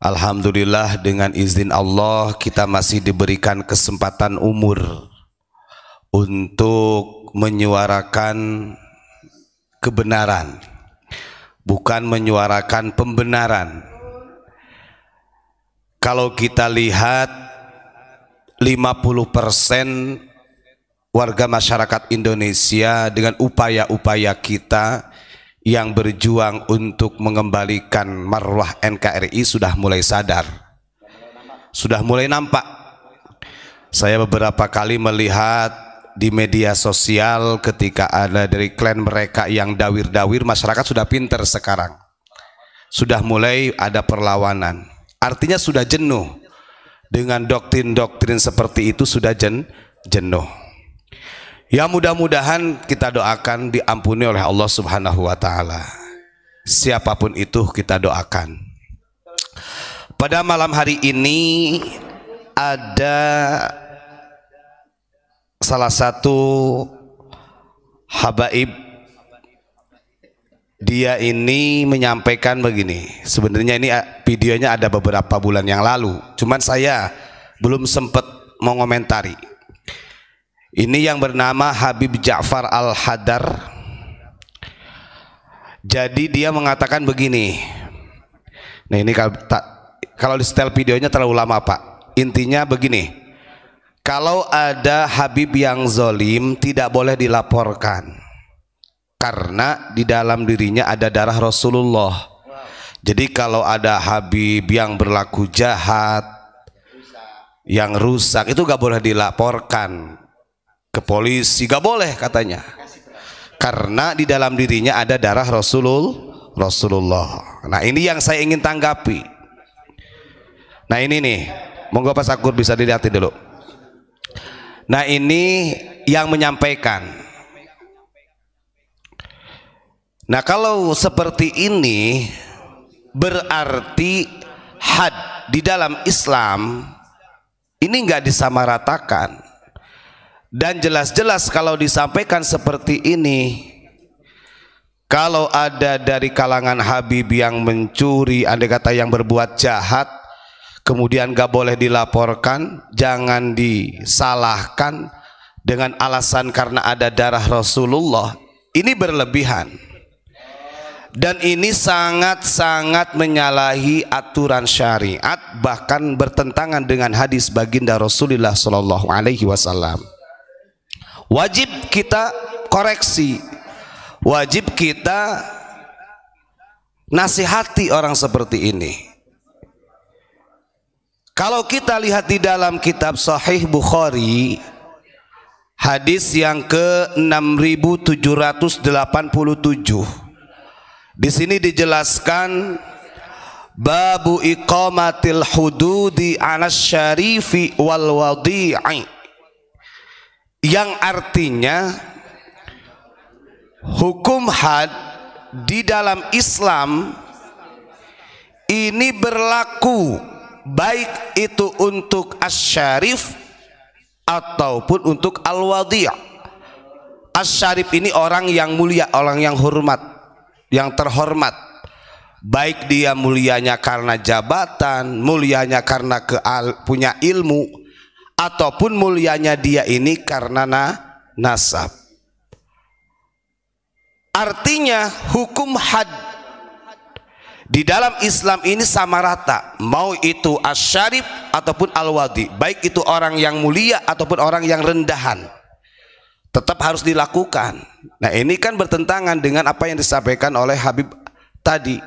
Alhamdulillah dengan izin Allah kita masih diberikan kesempatan umur untuk menyuarakan kebenaran bukan menyuarakan pembenaran kalau kita lihat 50% warga masyarakat Indonesia dengan upaya-upaya kita yang berjuang untuk mengembalikan marwah NKRI sudah mulai sadar sudah mulai nampak saya beberapa kali melihat di media sosial ketika ada dari klan mereka yang dawir-dawir masyarakat sudah pinter sekarang sudah mulai ada perlawanan artinya sudah jenuh dengan doktrin-doktrin seperti itu sudah jen, jenuh Ya mudah-mudahan kita doakan diampuni oleh Allah Subhanahu wa taala. Siapapun itu kita doakan. Pada malam hari ini ada salah satu habaib dia ini menyampaikan begini. Sebenarnya ini eh, videonya ada beberapa bulan yang lalu, cuman saya belum sempat mengomentari ini yang bernama Habib Ja'far Al-Hadar. Jadi dia mengatakan begini. Nah ini kalau, di setel videonya terlalu lama Pak. Intinya begini. Kalau ada Habib yang zolim tidak boleh dilaporkan. Karena di dalam dirinya ada darah Rasulullah. Jadi kalau ada Habib yang berlaku jahat, yang rusak itu gak boleh dilaporkan ke polisi gak boleh katanya karena di dalam dirinya ada darah Rasulul Rasulullah nah ini yang saya ingin tanggapi nah ini nih monggo Pak Sakur bisa dilihat dulu nah ini yang menyampaikan nah kalau seperti ini berarti had di dalam Islam ini nggak disamaratakan dan jelas-jelas kalau disampaikan seperti ini, kalau ada dari kalangan Habib yang mencuri, andai kata yang berbuat jahat, kemudian gak boleh dilaporkan, jangan disalahkan dengan alasan karena ada darah Rasulullah. Ini berlebihan. Dan ini sangat-sangat menyalahi aturan syariat bahkan bertentangan dengan hadis baginda Rasulullah Shallallahu alaihi wasallam wajib kita koreksi wajib kita nasihati orang seperti ini kalau kita lihat di dalam kitab Sahih Bukhari hadis yang ke 6787 di sini dijelaskan babu iqamatil hududi anas syarifi wal wadi'i yang artinya hukum had di dalam Islam ini berlaku baik itu untuk asyarif ataupun untuk al wadiyah asyarif ini orang yang mulia orang yang hormat yang terhormat baik dia mulianya karena jabatan mulianya karena ke punya ilmu ataupun mulianya dia ini karena na nasab. Artinya hukum had di dalam Islam ini sama rata, mau itu asyarif ataupun al-wadi, baik itu orang yang mulia ataupun orang yang rendahan. Tetap harus dilakukan. Nah, ini kan bertentangan dengan apa yang disampaikan oleh Habib tadi.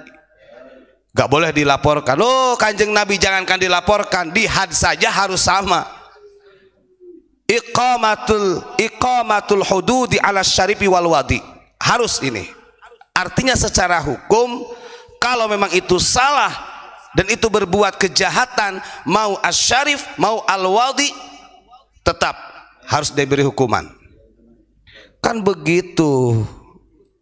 Gak boleh dilaporkan. Oh, Kanjeng Nabi jangankan dilaporkan, di had saja harus sama iqamatul iqamatul hududi ala syarifi wal wadi harus ini artinya secara hukum kalau memang itu salah dan itu berbuat kejahatan mau asyarif mau al-wadi tetap harus diberi hukuman kan begitu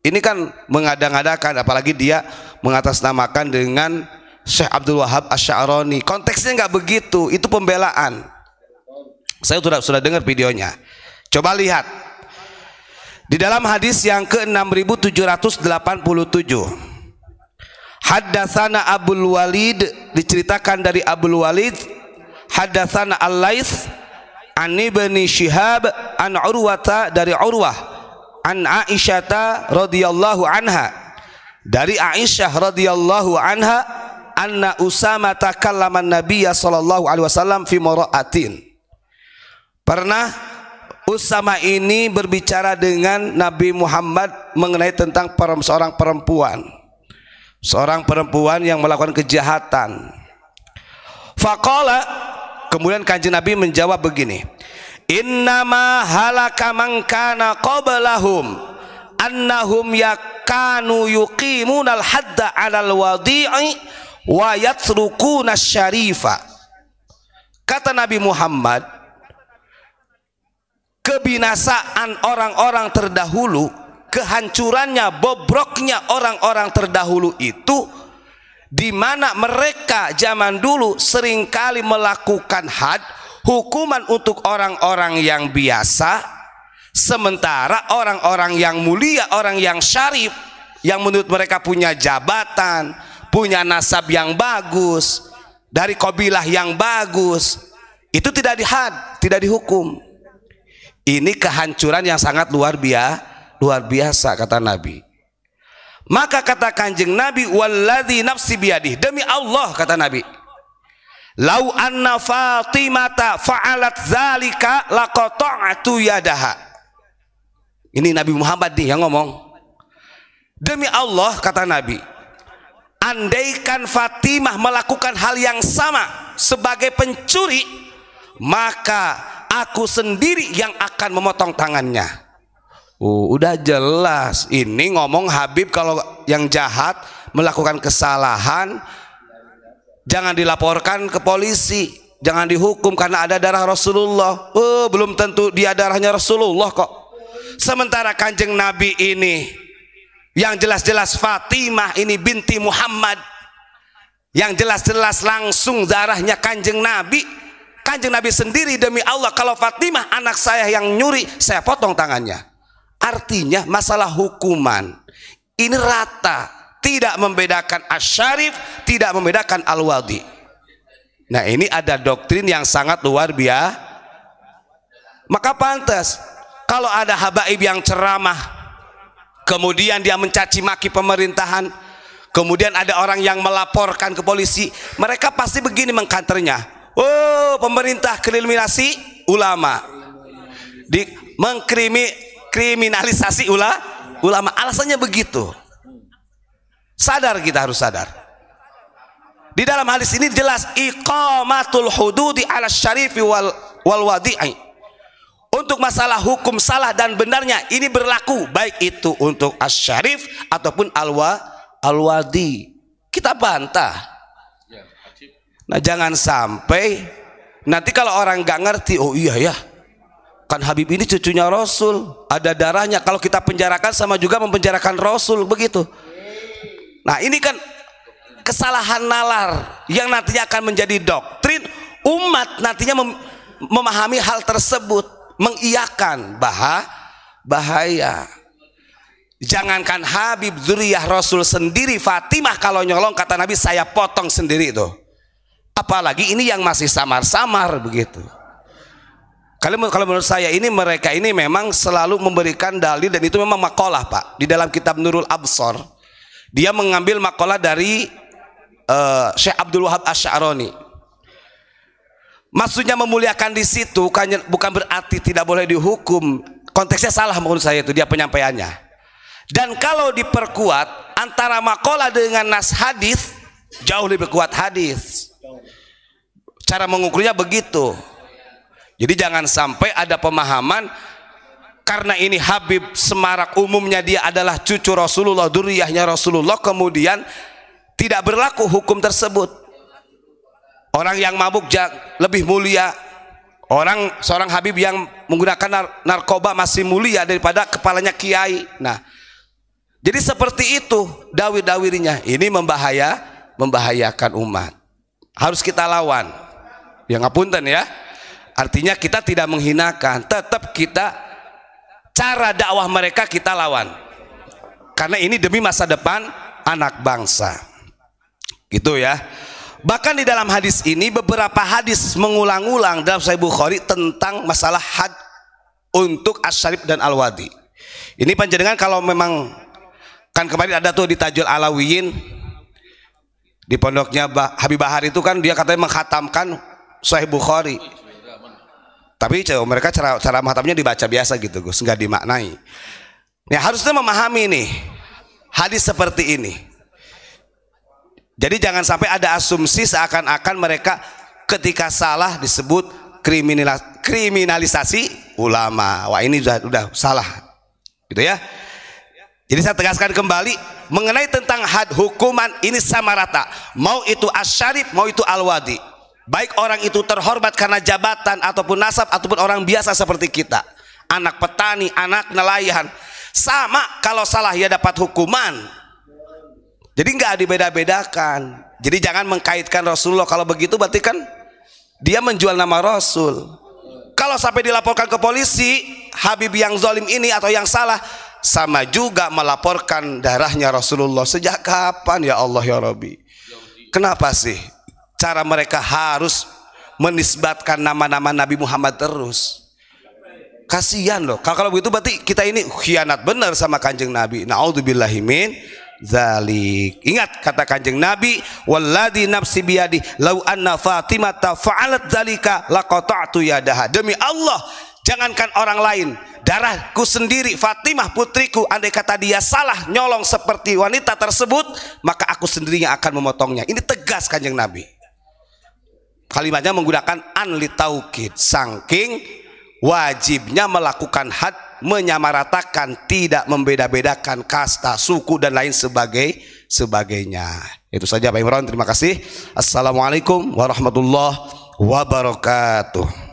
ini kan mengada-ngadakan apalagi dia mengatasnamakan dengan Syekh Abdul Wahab Asy'arani konteksnya nggak begitu itu pembelaan saya sudah sudah dengar videonya. Coba lihat. Di dalam hadis yang ke-6787 Haddatsana Abdul Walid diceritakan dari Abdul Walid Haddatsana Al-Lais an Ibni Shihab an Urwata dari Urwah an Aisyata radhiyallahu anha dari Aisyah radhiyallahu anha anna Usama takallama Nabiyya sallallahu alaihi wasallam fi mara'atin Pernah Usama ini berbicara dengan Nabi Muhammad mengenai tentang seorang perempuan. Seorang perempuan yang melakukan kejahatan. Faqala kemudian Kanjeng Nabi menjawab begini. Innama halaka man kana qablahum annahum yakanu yuqimunal hadda 'alal wadi'i wa yatrukuna syarifa. Kata Nabi Muhammad, kebinasaan orang-orang terdahulu kehancurannya bobroknya orang-orang terdahulu itu di mana mereka zaman dulu seringkali melakukan had hukuman untuk orang-orang yang biasa sementara orang-orang yang mulia orang yang syarif yang menurut mereka punya jabatan punya nasab yang bagus dari kabilah yang bagus itu tidak dihad tidak dihukum ini kehancuran yang sangat luar biasa, luar biasa kata Nabi. Maka kata Kanjeng Nabi, "Wallazi nafsi biadih." Demi Allah kata Nabi, "Lau anna Fatimata fa'alat zalika laqata'tu yadaha." Ini Nabi Muhammad nih yang ngomong. Demi Allah kata Nabi, andaikan Fatimah melakukan hal yang sama sebagai pencuri, maka aku sendiri yang akan memotong tangannya uh, udah jelas ini ngomong Habib kalau yang jahat melakukan kesalahan jangan dilaporkan ke polisi jangan dihukum karena ada darah Rasulullah uh, belum tentu dia darahnya Rasulullah kok sementara kanjeng Nabi ini yang jelas-jelas Fatimah ini binti Muhammad yang jelas-jelas langsung darahnya kanjeng Nabi kanjeng Nabi sendiri demi Allah kalau Fatimah anak saya yang nyuri saya potong tangannya artinya masalah hukuman ini rata tidak membedakan asyarif tidak membedakan al-wadi nah ini ada doktrin yang sangat luar biasa maka pantas kalau ada habaib yang ceramah kemudian dia mencaci maki pemerintahan kemudian ada orang yang melaporkan ke polisi mereka pasti begini mengkanternya Oh, pemerintah kriminalisasi ulama. Di mengkrimi kriminalisasi ula, ulama. Alasannya begitu. Sadar kita harus sadar. Di dalam hadis ini jelas iqamatul hududi ala syarifi wal, wal wadi'i. Untuk masalah hukum salah dan benarnya ini berlaku baik itu untuk asy-syarif ataupun al alwadi Kita bantah Nah jangan sampai nanti kalau orang gak ngerti, oh iya ya, kan Habib ini cucunya Rasul, ada darahnya. Kalau kita penjarakan sama juga mempenjarakan Rasul begitu. Nah ini kan kesalahan nalar yang nantinya akan menjadi doktrin umat nantinya mem memahami hal tersebut, mengiyakan bah bahaya. Jangankan Habib Zuriyah Rasul sendiri Fatimah kalau nyolong kata Nabi saya potong sendiri itu apalagi ini yang masih samar-samar begitu kalau kalau menurut saya ini mereka ini memang selalu memberikan dalil dan itu memang makalah Pak di dalam kitab Nurul Absor dia mengambil makalah dari uh, Syekh Abdul Wahab Asy'arani maksudnya memuliakan di situ bukan, bukan berarti tidak boleh dihukum konteksnya salah menurut saya itu dia penyampaiannya dan kalau diperkuat antara makalah dengan nas hadis jauh lebih kuat hadis cara mengukurnya begitu jadi jangan sampai ada pemahaman karena ini Habib Semarak umumnya dia adalah cucu Rasulullah duriyahnya Rasulullah kemudian tidak berlaku hukum tersebut orang yang mabuk lebih mulia orang seorang Habib yang menggunakan narkoba masih mulia daripada kepalanya kiai nah jadi seperti itu dawir-dawirnya ini membahaya membahayakan umat harus kita lawan Ya ngapunten ya. Artinya kita tidak menghinakan, tetap kita cara dakwah mereka kita lawan. Karena ini demi masa depan anak bangsa. Gitu ya. Bahkan di dalam hadis ini beberapa hadis mengulang-ulang dalam Sahih Bukhari tentang masalah had untuk Asyarif dan Al-Wadi. Ini panjenengan kalau memang kan kemarin ada tuh di Tajul Alawiyin di pondoknya Habib Bahar itu kan dia katanya menghatamkan Sahih Bukhari tapi mereka cara cara mahatamnya dibaca biasa gitu Gus nggak dimaknai Ya harusnya memahami nih hadis seperti ini jadi jangan sampai ada asumsi seakan-akan mereka ketika salah disebut kriminalisasi ulama wah ini sudah, sudah salah gitu ya jadi saya tegaskan kembali mengenai tentang had hukuman ini sama rata mau itu asyarif mau itu alwadi Baik orang itu terhormat karena jabatan ataupun nasab ataupun orang biasa seperti kita. Anak petani, anak nelayan. Sama kalau salah ya dapat hukuman. Jadi nggak dibeda-bedakan. Jadi jangan mengkaitkan Rasulullah. Kalau begitu berarti kan dia menjual nama Rasul. Kalau sampai dilaporkan ke polisi, Habib yang zolim ini atau yang salah, sama juga melaporkan darahnya Rasulullah. Sejak kapan ya Allah ya Rabbi? Kenapa sih? cara mereka harus menisbatkan nama-nama Nabi Muhammad terus kasihan loh kalau begitu berarti kita ini khianat benar sama kanjeng Nabi naudzubillahimin zalik ingat kata kanjeng Nabi walladhi nafsi biyadi lau anna fatimata fa'alat zalika laqata'tu yadaha demi Allah jangankan orang lain darahku sendiri Fatimah putriku andai kata dia salah nyolong seperti wanita tersebut maka aku sendirinya akan memotongnya ini tegas kanjeng Nabi kalimatnya menggunakan an litaukid saking wajibnya melakukan had menyamaratakan tidak membeda-bedakan kasta suku dan lain sebagai sebagainya itu saja Pak Imron terima kasih Assalamualaikum warahmatullahi wabarakatuh